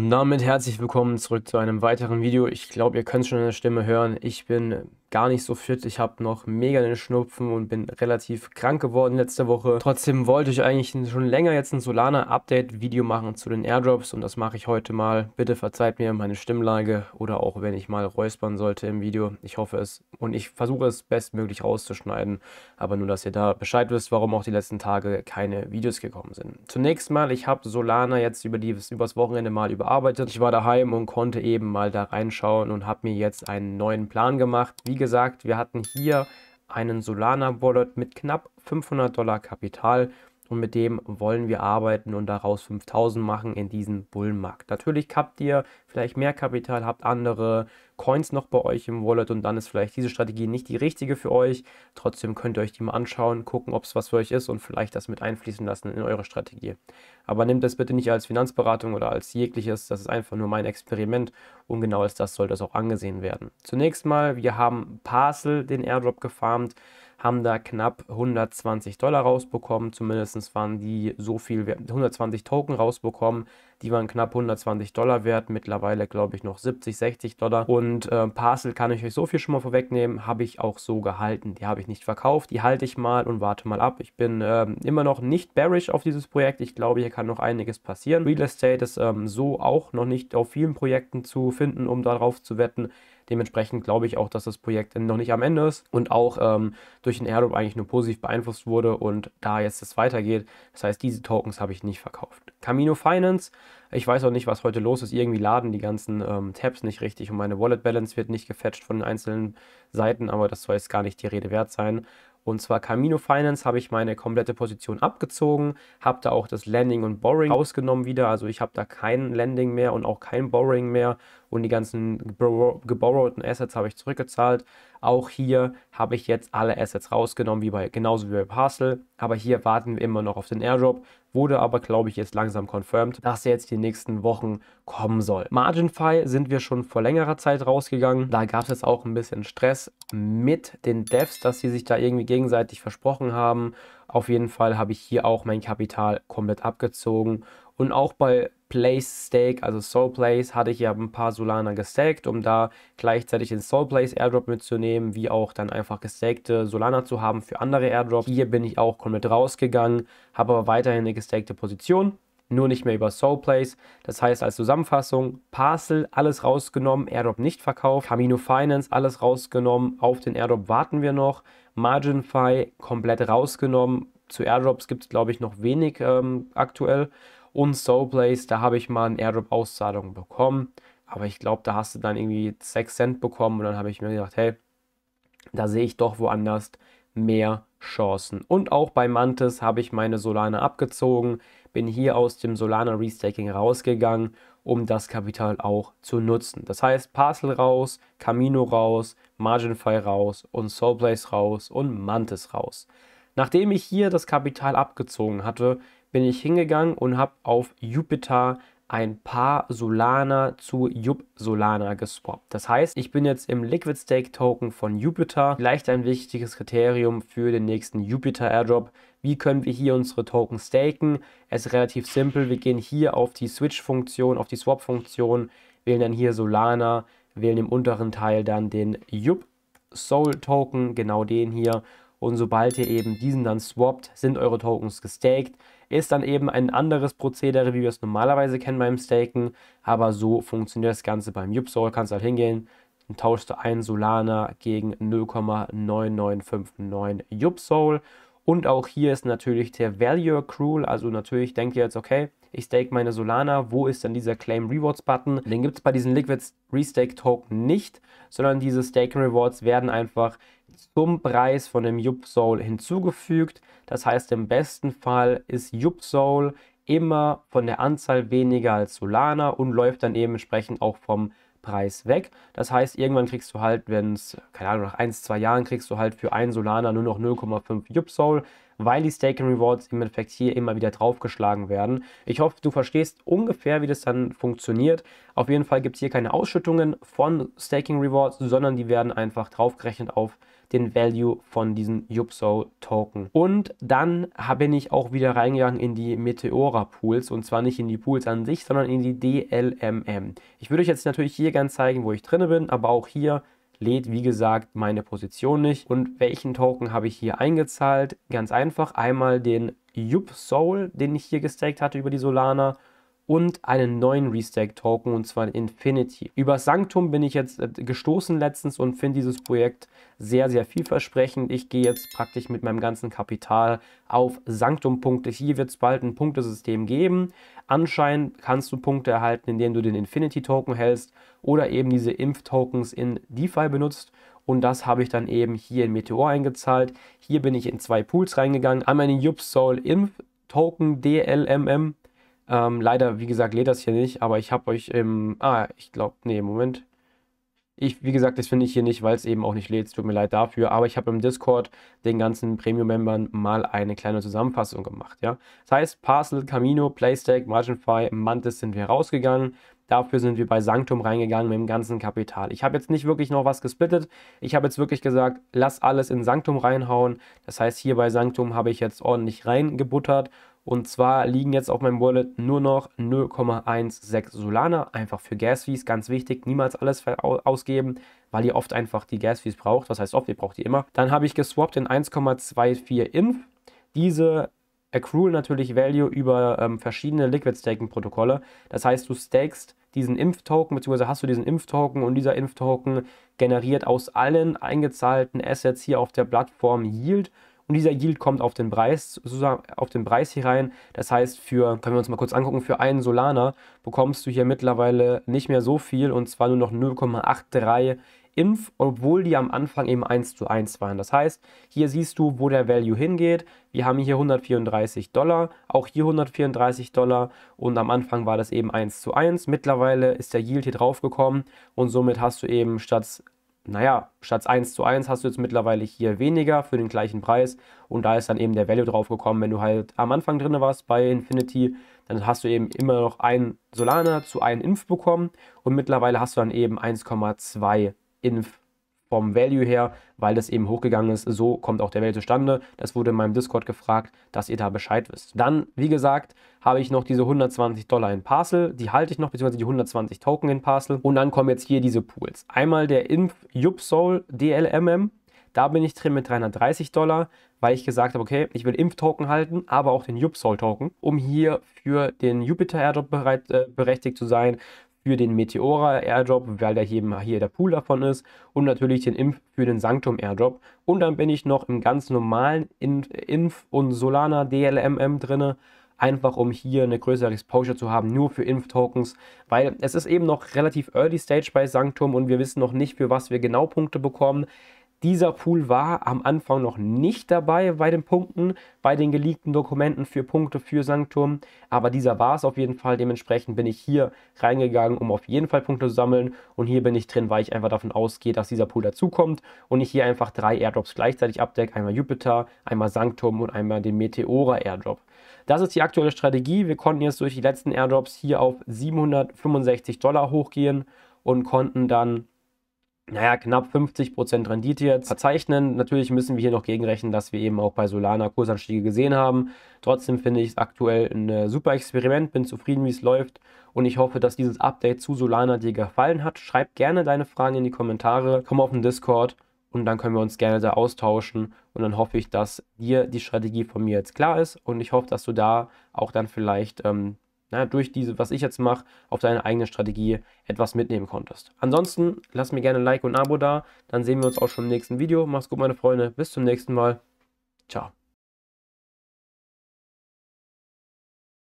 Und damit herzlich willkommen zurück zu einem weiteren Video. Ich glaube, ihr könnt schon eine Stimme hören. Ich bin gar nicht so fit. Ich habe noch mega den Schnupfen und bin relativ krank geworden letzte Woche. Trotzdem wollte ich eigentlich schon länger jetzt ein Solana-Update-Video machen zu den Airdrops und das mache ich heute mal. Bitte verzeiht mir meine Stimmlage oder auch wenn ich mal räuspern sollte im Video. Ich hoffe es und ich versuche es bestmöglich rauszuschneiden, aber nur, dass ihr da Bescheid wisst, warum auch die letzten Tage keine Videos gekommen sind. Zunächst mal, ich habe Solana jetzt über die, übers Wochenende mal überarbeitet. Ich war daheim und konnte eben mal da reinschauen und habe mir jetzt einen neuen Plan gemacht. Wie gesagt, wir hatten hier einen Solana Wallet mit knapp 500 Dollar Kapital und mit dem wollen wir arbeiten und daraus 5000 machen in diesem Bullenmarkt. Natürlich habt ihr vielleicht mehr Kapital, habt andere Coins noch bei euch im Wallet und dann ist vielleicht diese Strategie nicht die richtige für euch. Trotzdem könnt ihr euch die mal anschauen, gucken, ob es was für euch ist und vielleicht das mit einfließen lassen in eure Strategie. Aber nehmt das bitte nicht als Finanzberatung oder als jegliches, das ist einfach nur mein Experiment und genau als das soll das auch angesehen werden. Zunächst mal, wir haben Parcel den Airdrop gefarmt haben da knapp 120 Dollar rausbekommen. Zumindest waren die so viel, 120 Token rausbekommen. Die waren knapp 120 Dollar wert. Mittlerweile glaube ich noch 70, 60 Dollar. Und äh, Parcel kann ich euch so viel schon mal vorwegnehmen, habe ich auch so gehalten. Die habe ich nicht verkauft. Die halte ich mal und warte mal ab. Ich bin ähm, immer noch nicht bearish auf dieses Projekt. Ich glaube, hier kann noch einiges passieren. Real Estate ist ähm, so auch noch nicht auf vielen Projekten zu finden, um darauf zu wetten. Dementsprechend glaube ich auch, dass das Projekt noch nicht am Ende ist und auch ähm, durch den Airdrop eigentlich nur positiv beeinflusst wurde und da jetzt es weitergeht. Das heißt, diese Tokens habe ich nicht verkauft. Camino Finance, ich weiß auch nicht, was heute los ist. Irgendwie laden die ganzen ähm, Tabs nicht richtig und meine Wallet Balance wird nicht gefetcht von den einzelnen Seiten, aber das soll jetzt gar nicht die Rede wert sein. Und zwar Camino Finance habe ich meine komplette Position abgezogen, habe da auch das Landing und Borrowing rausgenommen wieder. Also ich habe da kein Landing mehr und auch kein Borrowing mehr. Und die ganzen geborrowten Assets habe ich zurückgezahlt. Auch hier habe ich jetzt alle Assets rausgenommen, wie bei, genauso wie bei Parcel. Aber hier warten wir immer noch auf den Airdrop, wurde aber, glaube ich, jetzt langsam confirmed, dass er jetzt die nächsten Wochen kommen soll. MarginFi sind wir schon vor längerer Zeit rausgegangen. Da gab es jetzt auch ein bisschen Stress mit den Devs, dass sie sich da irgendwie gegenseitig versprochen haben. Auf jeden Fall habe ich hier auch mein Kapital komplett abgezogen. Und auch bei Place Stake, also Soul Place, hatte ich ja ein paar Solana gestaked, um da gleichzeitig den Soul Place Airdrop mitzunehmen, wie auch dann einfach gestakte Solana zu haben für andere Airdrops. Hier bin ich auch komplett rausgegangen, habe aber weiterhin eine gestakte Position nur nicht mehr über Soul Place. Das heißt als Zusammenfassung, Parcel alles rausgenommen, Airdrop nicht verkauft, Camino Finance alles rausgenommen, auf den Airdrop warten wir noch, Marginfy komplett rausgenommen. Zu Airdrops gibt es, glaube ich, noch wenig ähm, aktuell. Und Soulplace, da habe ich mal eine Airdrop-Auszahlung bekommen. Aber ich glaube, da hast du dann irgendwie 6 Cent bekommen. Und dann habe ich mir gedacht, hey, da sehe ich doch woanders mehr Chancen. Und auch bei Mantis habe ich meine Solana abgezogen, bin hier aus dem Solana Restaking rausgegangen, um das Kapital auch zu nutzen. Das heißt, Parcel raus, Camino raus, Marginfy raus und Soulplace raus und Mantis raus. Nachdem ich hier das Kapital abgezogen hatte, bin ich hingegangen und habe auf Jupiter ein paar Solana zu Jup Solana geswappt. Das heißt, ich bin jetzt im Liquid Stake Token von Jupiter. Vielleicht ein wichtiges Kriterium für den nächsten Jupiter Airdrop. Wie können wir hier unsere Token staken? Es ist relativ simpel. Wir gehen hier auf die Switch-Funktion, auf die Swap-Funktion, wählen dann hier Solana, wählen im unteren Teil dann den Jup Soul Token, genau den hier und sobald ihr eben diesen dann swappt, sind eure Tokens gestaked. Ist dann eben ein anderes Prozedere, wie wir es normalerweise kennen beim Staken. Aber so funktioniert das Ganze beim Upsol. Kannst halt hingehen, dann tauschst du ein Solana gegen 0,9959 Upsol. Und auch hier ist natürlich der Value Accrual. Also natürlich denkt ihr jetzt, okay, ich stake meine Solana, wo ist denn dieser Claim Rewards Button? Den gibt es bei diesen Liquids Restake Token nicht, sondern diese Stake Rewards werden einfach zum Preis von dem Yupsoul hinzugefügt. Das heißt, im besten Fall ist Yupsoul immer von der Anzahl weniger als Solana und läuft dann eben entsprechend auch vom Preis weg. Das heißt, irgendwann kriegst du halt, wenn es, keine Ahnung, nach 1, 2 Jahren kriegst du halt für einen Solana nur noch 0,5 Yupsol, weil die Staking Rewards im Endeffekt hier immer wieder draufgeschlagen werden. Ich hoffe, du verstehst ungefähr, wie das dann funktioniert. Auf jeden Fall gibt es hier keine Ausschüttungen von Staking Rewards, sondern die werden einfach draufgerechnet auf den Value von diesen Jupso Token. Und dann bin ich auch wieder reingegangen in die Meteora Pools und zwar nicht in die Pools an sich, sondern in die DLMM. Ich würde euch jetzt natürlich hier gerne zeigen, wo ich drinne bin, aber auch hier lädt wie gesagt meine Position nicht und welchen Token habe ich hier eingezahlt? Ganz einfach, einmal den Yup Soul, den ich hier gestaked hatte über die Solana und einen neuen Restack token und zwar Infinity. Über Sanctum bin ich jetzt äh, gestoßen letztens und finde dieses Projekt sehr, sehr vielversprechend. Ich gehe jetzt praktisch mit meinem ganzen Kapital auf Sanctum-Punkte. Hier wird es bald ein Punktesystem geben. Anscheinend kannst du Punkte erhalten, indem du den Infinity-Token hältst oder eben diese Impf-Tokens in DeFi benutzt und das habe ich dann eben hier in Meteor eingezahlt. Hier bin ich in zwei Pools reingegangen. Einmal in den Yup Soul Inf Token DLMM ähm, leider, wie gesagt, lädt das hier nicht, aber ich habe euch im. Ah, ich glaube, nee, Moment. Ich, wie gesagt, das finde ich hier nicht, weil es eben auch nicht lädt. Tut mir leid dafür. Aber ich habe im Discord den ganzen Premium-Membern mal eine kleine Zusammenfassung gemacht. Ja? Das heißt, Parcel, Camino, Playstack, Marginfy, Mantis sind wir rausgegangen. Dafür sind wir bei Sanctum reingegangen mit dem ganzen Kapital. Ich habe jetzt nicht wirklich noch was gesplittet. Ich habe jetzt wirklich gesagt, lass alles in Sanctum reinhauen. Das heißt, hier bei Sanctum habe ich jetzt ordentlich reingebuttert und zwar liegen jetzt auf meinem Wallet nur noch 0,16 Solana, einfach für Gas-Fees, ganz wichtig, niemals alles ausgeben, weil ihr oft einfach die Gas-Fees braucht, was heißt oft, ihr braucht die immer. Dann habe ich geswappt in 1,24 Inf. Diese accrual natürlich Value über ähm, verschiedene Liquid-Staking-Protokolle. Das heißt, du stakest diesen Impftoken, beziehungsweise hast du diesen Impftoken und dieser Impftoken generiert aus allen eingezahlten Assets hier auf der Plattform Yield und dieser Yield kommt auf den Preis, sozusagen auf den Preis hier rein. Das heißt, für, können wir uns mal kurz angucken, für einen Solana bekommst du hier mittlerweile nicht mehr so viel und zwar nur noch 0,83 Impf, obwohl die am Anfang eben 1 zu 1 waren. Das heißt, hier siehst du, wo der Value hingeht. Wir haben hier 134 Dollar, auch hier 134 Dollar und am Anfang war das eben 1 zu 1. Mittlerweile ist der Yield hier drauf gekommen und somit hast du eben statt naja, statt 1 zu 1 hast du jetzt mittlerweile hier weniger für den gleichen Preis und da ist dann eben der Value drauf gekommen. Wenn du halt am Anfang drin warst bei Infinity, dann hast du eben immer noch ein Solana zu 1 Inf bekommen und mittlerweile hast du dann eben 1,2 Inf vom Value her, weil das eben hochgegangen ist. So kommt auch der Value zustande. Das wurde in meinem Discord gefragt, dass ihr da Bescheid wisst. Dann, wie gesagt, habe ich noch diese 120 Dollar in Parcel. Die halte ich noch, beziehungsweise die 120 Token in Parcel. Und dann kommen jetzt hier diese Pools. Einmal der Inf Yupsol DLMM. Da bin ich drin mit 330 Dollar, weil ich gesagt habe, okay, ich will Impf-Token halten, aber auch den Yupsol-Token, um hier für den Jupiter-Airdrop äh, berechtigt zu sein, für den Meteora Airdrop, weil da hier, hier der Pool davon ist und natürlich den Impf für den Sanctum Airdrop. Und dann bin ich noch im ganz normalen Inf und Solana DLMM drinne einfach um hier eine größere Exposure zu haben, nur für Inf-Tokens, weil es ist eben noch relativ Early Stage bei Sanctum und wir wissen noch nicht, für was wir genau Punkte bekommen. Dieser Pool war am Anfang noch nicht dabei bei den Punkten, bei den geleakten Dokumenten für Punkte für Sanktum, aber dieser war es auf jeden Fall. Dementsprechend bin ich hier reingegangen, um auf jeden Fall Punkte zu sammeln und hier bin ich drin, weil ich einfach davon ausgehe, dass dieser Pool dazukommt und ich hier einfach drei Airdrops gleichzeitig abdecke, einmal Jupiter, einmal Sanktum und einmal den Meteora Airdrop. Das ist die aktuelle Strategie. Wir konnten jetzt durch die letzten Airdrops hier auf 765 Dollar hochgehen und konnten dann naja, knapp 50% Rendite jetzt verzeichnen. Natürlich müssen wir hier noch gegenrechnen, dass wir eben auch bei Solana Kursanstiege gesehen haben. Trotzdem finde ich es aktuell ein äh, super Experiment, bin zufrieden, wie es läuft und ich hoffe, dass dieses Update zu Solana dir gefallen hat. Schreib gerne deine Fragen in die Kommentare, komm auf den Discord und dann können wir uns gerne da austauschen und dann hoffe ich, dass dir die Strategie von mir jetzt klar ist und ich hoffe, dass du da auch dann vielleicht... Ähm, na, ne, durch diese, was ich jetzt mache, auf deine eigene Strategie etwas mitnehmen konntest. Ansonsten lass mir gerne ein Like und ein Abo da. Dann sehen wir uns auch schon im nächsten Video. Mach's gut, meine Freunde. Bis zum nächsten Mal. Ciao.